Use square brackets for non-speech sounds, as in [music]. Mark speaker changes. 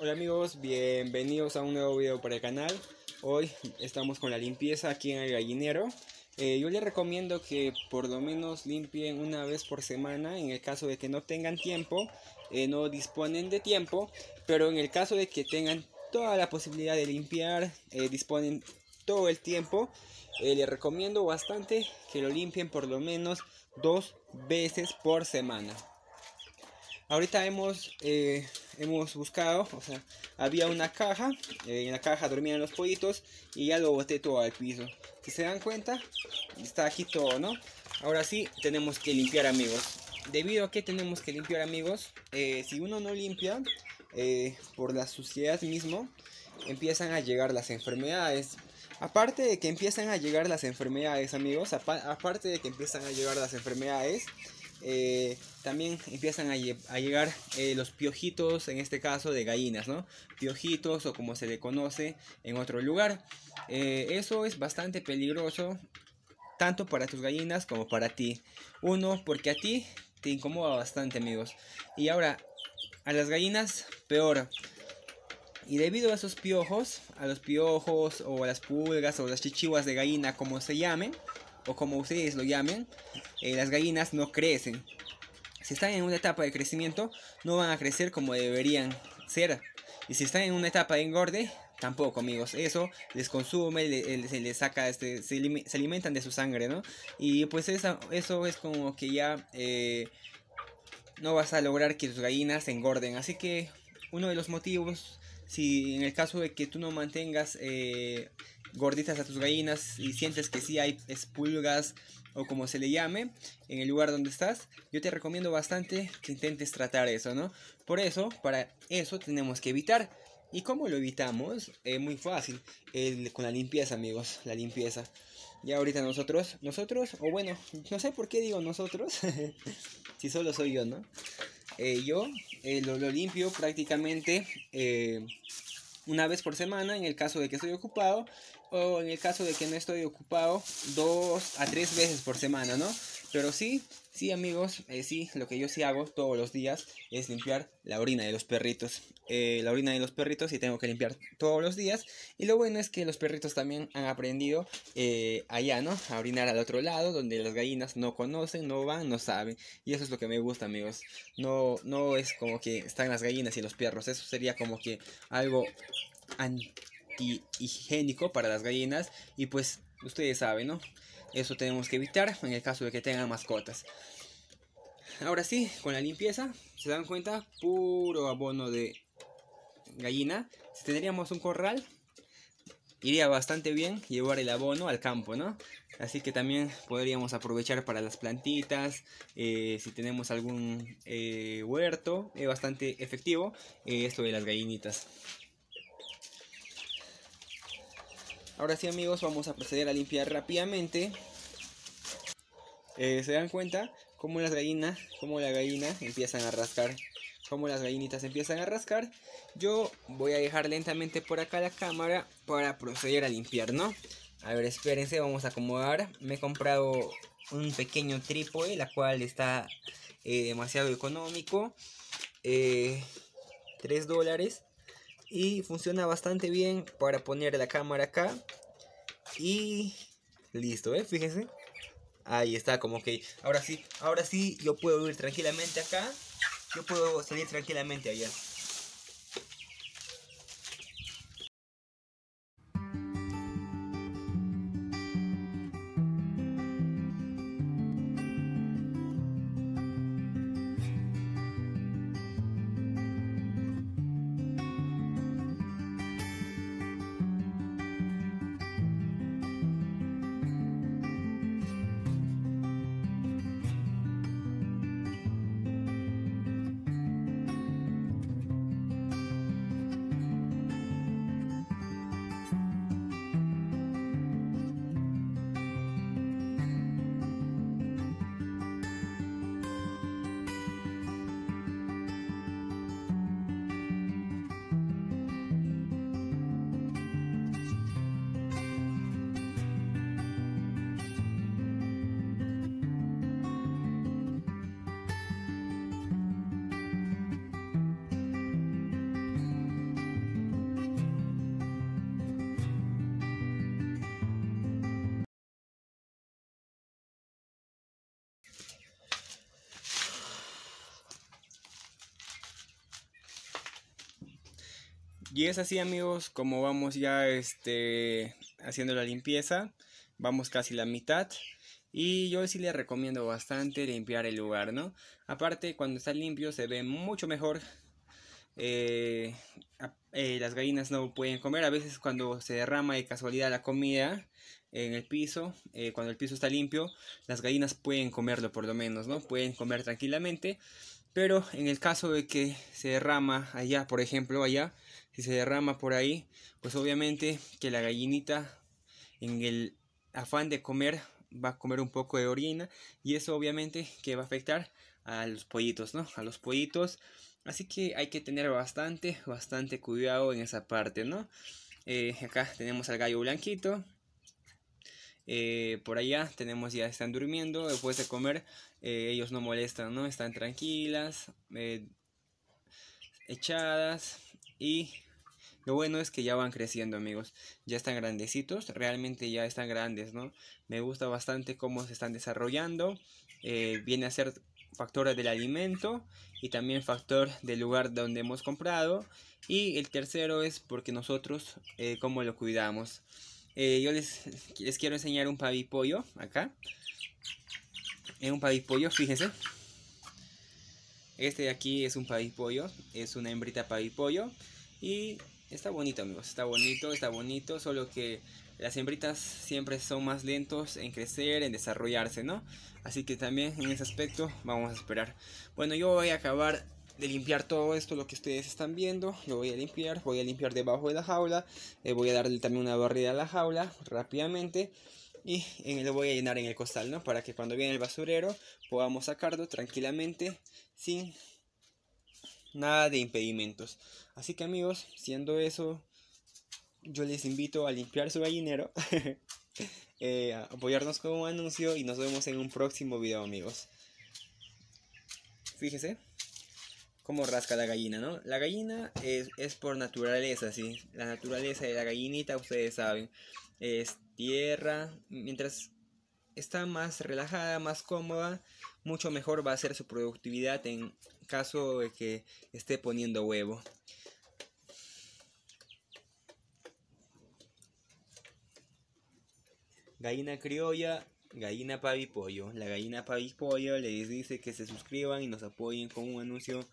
Speaker 1: Hola amigos, bienvenidos a un nuevo video para el canal. Hoy estamos con la limpieza aquí en el gallinero. Eh, yo les recomiendo que por lo menos limpien una vez por semana en el caso de que no tengan tiempo, eh, no disponen de tiempo, pero en el caso de que tengan toda la posibilidad de limpiar, eh, disponen todo el tiempo, les recomiendo bastante que lo limpien por lo menos dos veces por semana. Ahorita hemos hemos buscado, o sea, había una caja, eh, en la caja dormían los pollitos y ya lo boté todo al piso. Si se dan cuenta, está aquí todo, ¿no? Ahora sí, tenemos que limpiar amigos. Debido a que tenemos que limpiar amigos, eh, si uno no limpia, eh, por la suciedad mismo, empiezan a llegar las enfermedades. Aparte de que empiezan a llegar las enfermedades amigos, aparte de que empiezan a llegar las enfermedades, eh, también empiezan a, llegar eh, los piojitos, en este caso de gallinas, ¿no? Piojitos o como se le conoce en otro lugar. Eh, eso es bastante peligroso, tanto para tus gallinas como para ti. Uno, porque a ti te incomoda bastante, amigos. Y ahora, a las gallinas, peor. Y debido a esos piojos, a los piojos o a las pulgas o las chichivas de gallina, como se llamen, o como ustedes lo llamen, eh, las gallinas no crecen. Si están en una etapa de crecimiento, no van a crecer como deberían ser. Y si están en una etapa de engorde, tampoco, amigos. Eso les consume, eh, se les saca, este, se, se, alimentan de su sangre, ¿no? Y pues eso es como que ya eh, no vas a lograr que tus gallinas engorden. Así que uno de los motivos, si en el caso de que tú no mantengas gorditas a tus gallinas y sientes que si hay espulgas o como se le llame en el lugar donde estás, yo te recomiendo bastante que intentes tratar eso, ¿no? Por eso, para eso tenemos que evitar. ¿Y cómo lo evitamos? es eh, muy fácil, con la limpieza, amigos, la limpieza. Ya ahorita nosotros, nosotros, o bueno, no sé por qué digo nosotros, [laughs] si solo soy yo, ¿no? Eh, yo eh, lo, lo, limpio prácticamente una vez por semana en el caso de que estoy ocupado o en el caso de que no estoy ocupado, dos a tres veces por semana, ¿no? Pero sí, sí amigos, eh, sí, lo que yo sí hago todos los días es limpiar la orina de los perritos. Eh, la orina de los perritos sí tengo que limpiar todos los días. Y lo bueno es que los perritos también han aprendido eh, allá, ¿no? A orinar al otro lado, donde las gallinas no conocen, no van, no saben. Y eso es lo que me gusta, amigos. No, no es como que están las gallinas y los perros. Eso sería como que algo higiénico para las gallinas y pues ustedes saben, ¿no? Eso tenemos que evitar en el caso de que tengan mascotas. Ahora sí, con la limpieza, se dan cuenta, puro abono de gallina. Si tendríamos un corral, iría bastante bien llevar el abono al campo, ¿no? Así que también podríamos aprovechar para las plantitas, eh, si tenemos algún eh, huerto, es bastante efectivo eh, esto de las gallinitas. Ahora sí amigos, vamos a proceder a limpiar rápidamente. Eh, Se dan cuenta cómo las gallinas, cómo la gallina empiezan a rascar. Como las gallinitas empiezan a rascar, yo voy a dejar lentamente por acá la cámara para proceder a limpiar, ¿no? A ver, espérense, vamos a acomodar. Me he comprado un pequeño trípode, la cual está eh, demasiado económico. Eh, tres 3 dólares y funciona bastante bien para poner la cámara acá y listo, ¿eh? Fíjense. Ahí está, como que ahora sí, ahora sí yo puedo ir tranquilamente acá, yo puedo salir tranquilamente allá. Y es así amigos, como vamos ya este, haciendo la limpieza, vamos casi la mitad. Y yo sí les recomiendo bastante limpiar el lugar, ¿no? Aparte, cuando está limpio se ve mucho mejor. Eh, eh, las gallinas no pueden comer. A veces cuando se derrama de casualidad la comida en el piso, eh, cuando el piso está limpio, las gallinas pueden comerlo por lo menos, ¿no? Pueden comer tranquilamente. Pero en el caso de que se derrama allá, por ejemplo, allá, si se derrama por ahí, pues obviamente que la gallinita en el afán de comer va a comer un poco de orina y eso obviamente que va a afectar a los pollitos, ¿no? A los pollitos. Así que hay que tener bastante, bastante cuidado en esa parte, ¿no? Eh, acá tenemos al gallo blanquito. Eh, por allá tenemos ya están durmiendo, después de comer eh, ellos no molestan, ¿no? Están tranquilas, echadas y lo bueno es que ya van creciendo, amigos. Ya están grandecitos, realmente ya están grandes, ¿no? Me gusta bastante cómo se están desarrollando. Eh, viene a ser factor del alimento y también factor del lugar donde hemos comprado. Y el tercero es porque nosotros eh, cómo lo cuidamos. Eh, yo les, les quiero enseñar un pavipollo acá. Es un pavipollo, fíjense. Este de aquí es un pavipollo, es una hembrita pavipollo y Está bonito amigos, está bonito, está bonito, solo que las hembritas siempre son más lentos en crecer, en desarrollarse, ¿no? Así que también en ese aspecto vamos a esperar. Bueno, yo voy a acabar de limpiar todo esto, lo que ustedes están viendo, lo voy a limpiar, voy a limpiar debajo de la jaula, eh, voy a darle también una barrida a la jaula rápidamente y eh, lo voy a llenar en el costal, ¿no? Para que cuando viene el basurero podamos sacarlo tranquilamente sin nada de impedimentos. Así que amigos, siendo eso, yo les invito a limpiar su gallinero, [laughs] eh, apoyarnos con un anuncio y nos vemos en un próximo video amigos. Fíjese cómo rasca la gallina, ¿no? La gallina es, es por naturaleza, sí. La naturaleza de la gallinita, ustedes saben, es tierra, mientras está más relajada, más cómoda, mucho mejor va a ser su productividad en caso de que esté poniendo huevo. Gallina criolla, gallina pavipollo. La gallina pavipollo les dice que se suscriban y nos apoyen con un anuncio